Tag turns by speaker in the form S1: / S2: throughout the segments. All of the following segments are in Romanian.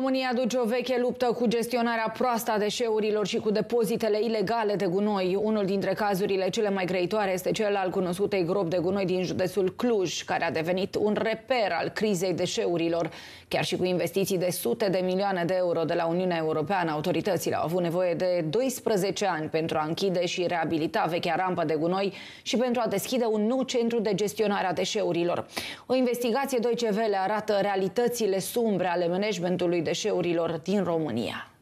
S1: România duce o veche luptă cu gestionarea proastă a deșeurilor și cu depozitele ilegale de gunoi. Unul dintre cazurile cele mai greitoare este cel al cunoscutei grob de gunoi din județul Cluj, care a devenit un reper al crizei deșeurilor. Chiar și cu investiții de sute de milioane de euro de la Uniunea Europeană, autoritățile au avut nevoie de 12 ani pentru a închide și reabilita vechea rampă de gunoi și pentru a deschide un nou centru de gestionare a deșeurilor. O investigație 2CV arată realitățile sumbre ale managementului deșeurilor din România.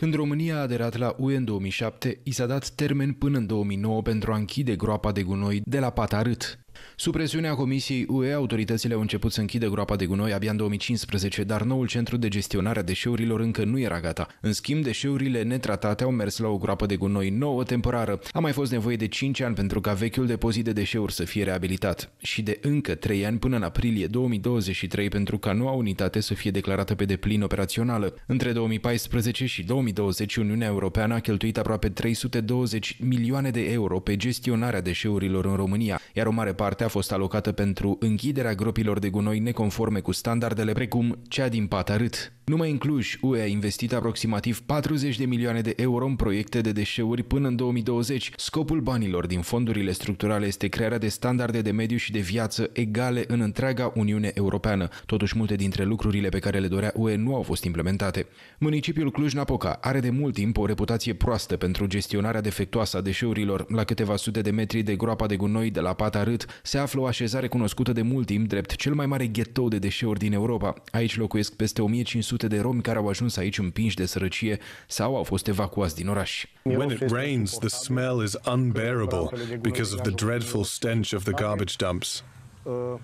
S2: Când România a aderat la UE în 2007, i s-a dat termen până în 2009 pentru a închide groapa de gunoi de la Patarât. Sub presiunea Comisiei UE, autoritățile au început să închidă groapa de gunoi abia în 2015, dar noul centru de gestionare a deșeurilor încă nu era gata. În schimb, deșeurile netratate au mers la o groapă de gunoi nouă temporară. A mai fost nevoie de 5 ani pentru ca vechiul depozit de deșeuri să fie reabilitat și de încă 3 ani până în aprilie 2023 pentru ca noua unitate să fie declarată pe deplin operațională. Între 2014 și 2020, Uniunea Europeană a cheltuit aproape 320 milioane de euro pe gestionarea deșeurilor în România, iar o mare parte parte a fost alocată pentru închiderea gropilor de gunoi neconforme cu standardele, precum cea din Patarât. Numai în Cluj, UE a investit aproximativ 40 de milioane de euro în proiecte de deșeuri până în 2020. Scopul banilor din fondurile structurale este crearea de standarde de mediu și de viață egale în întreaga Uniune Europeană. Totuși, multe dintre lucrurile pe care le dorea UE nu au fost implementate. Municipiul Cluj-Napoca are de mult timp o reputație proastă pentru gestionarea defectuoasă a deșeurilor. La câteva sute de metri de groapa de gunoi de la Râd se află o așezare cunoscută de mult timp drept cel mai mare ghetou de deșeuri din Europa. Aici locuiesc peste 1500 sute de romi care au ajuns aici împinși de sărăcie sau au fost
S1: evacuați din oraș. When it rains, the smell is unbearable because of the dreadful stench of the garbage dumps. Uh,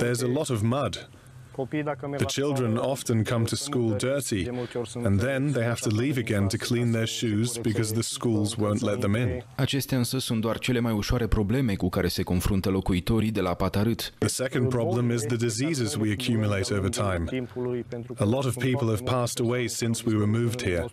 S1: There's a lot of mud. The children often come to school dirty, and then they have to leave again
S2: to clean their shoes because the schools won't let them in. Acestea însă sunt doar cele mai ușoare probleme cu care se confruntă locuitorii de la Patarât. The second problem is the diseases we
S1: accumulate over time. A lot of people have passed away since we were moved here.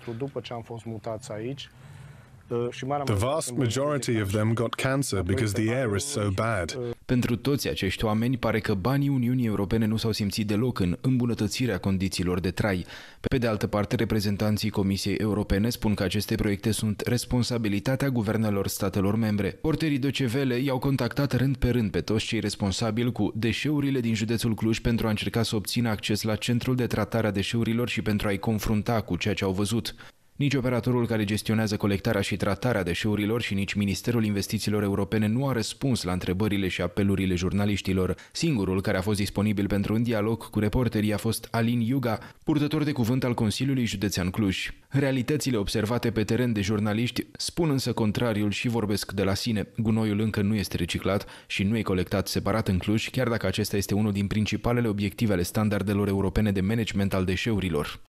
S1: The vast majority of them got cancer because
S2: the air is so bad. Pentru toți acești oameni pare că banii Uniunii Europene nu s-au simțit deloc în îmbunătățirea condițiilor de trai. Pe de altă parte, reprezentanții Comisiei Europene spun că aceste proiecte sunt responsabilitatea guvernelor statelor membre. Porterii CVL i-au contactat rând pe rând pe toți cei responsabili cu deșeurile din județul Cluj pentru a încerca să obțină acces la centrul de tratare a deșeurilor și pentru a-i confrunta cu ceea ce au văzut. Nici operatorul care gestionează colectarea și tratarea deșeurilor și nici Ministerul Investițiilor Europene nu a răspuns la întrebările și apelurile jurnaliștilor. Singurul care a fost disponibil pentru un dialog cu reporterii a fost Alin Iuga, purtător de cuvânt al Consiliului Județean Cluj. Realitățile observate pe teren de jurnaliști spun însă contrariul și vorbesc de la sine. Gunoiul încă nu este reciclat și nu e colectat separat în Cluj, chiar dacă acesta este unul din principalele obiective ale standardelor europene de management al deșeurilor.